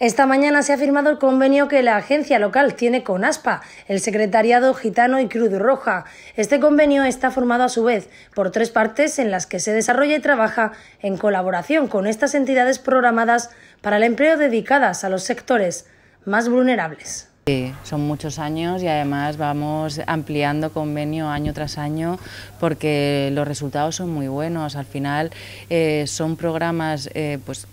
Esta mañana se ha firmado el convenio que la agencia local tiene con ASPA, el Secretariado Gitano y Cruz Roja. Este convenio está formado a su vez por tres partes en las que se desarrolla y trabaja en colaboración con estas entidades programadas para el empleo dedicadas a los sectores más vulnerables. Sí, son muchos años y además vamos ampliando convenio año tras año porque los resultados son muy buenos. Al final eh, son programas eh, pues,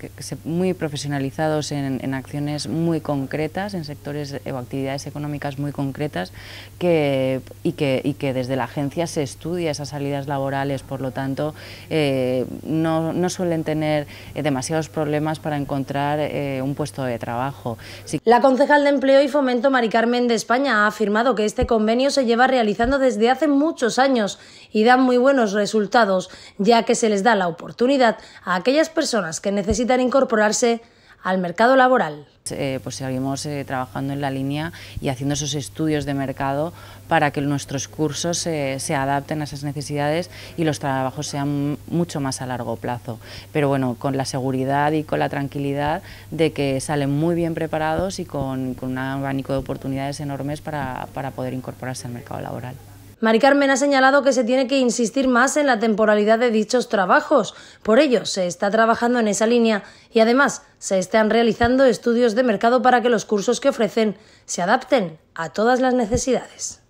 muy profesionalizados en, acciones muy concretas, en sectores o actividades económicas muy concretas que, y, que, que desde la agencia se estudia esas salidas laborales. Por lo tanto, eh, no, suelen tener demasiados problemas para encontrar un puesto de trabajo. La concejal de Empleo y Fomento Maricarmen de España ha afirmado que este convenio se lleva realizando desde hace muchos años y da muy buenos resultados, ya que se les da la oportunidad a aquellas personas que necesitan incorporarse al mercado laboral. Eh, pues seguimos eh, trabajando en la línea y haciendo esos estudios de mercado para que nuestros cursos eh, se adapten a esas necesidades y los trabajos sean mucho más a largo plazo. Pero bueno, con la seguridad y con la tranquilidad de que salen muy bien preparados y con, un abanico de oportunidades enormes para poder incorporarse al mercado laboral. Mari Carmen ha señalado que se tiene que insistir más en la temporalidad de dichos trabajos. Por ello, se está trabajando en esa línea y además se están realizando estudios de mercado para que los cursos que ofrecen se adapten a todas las necesidades.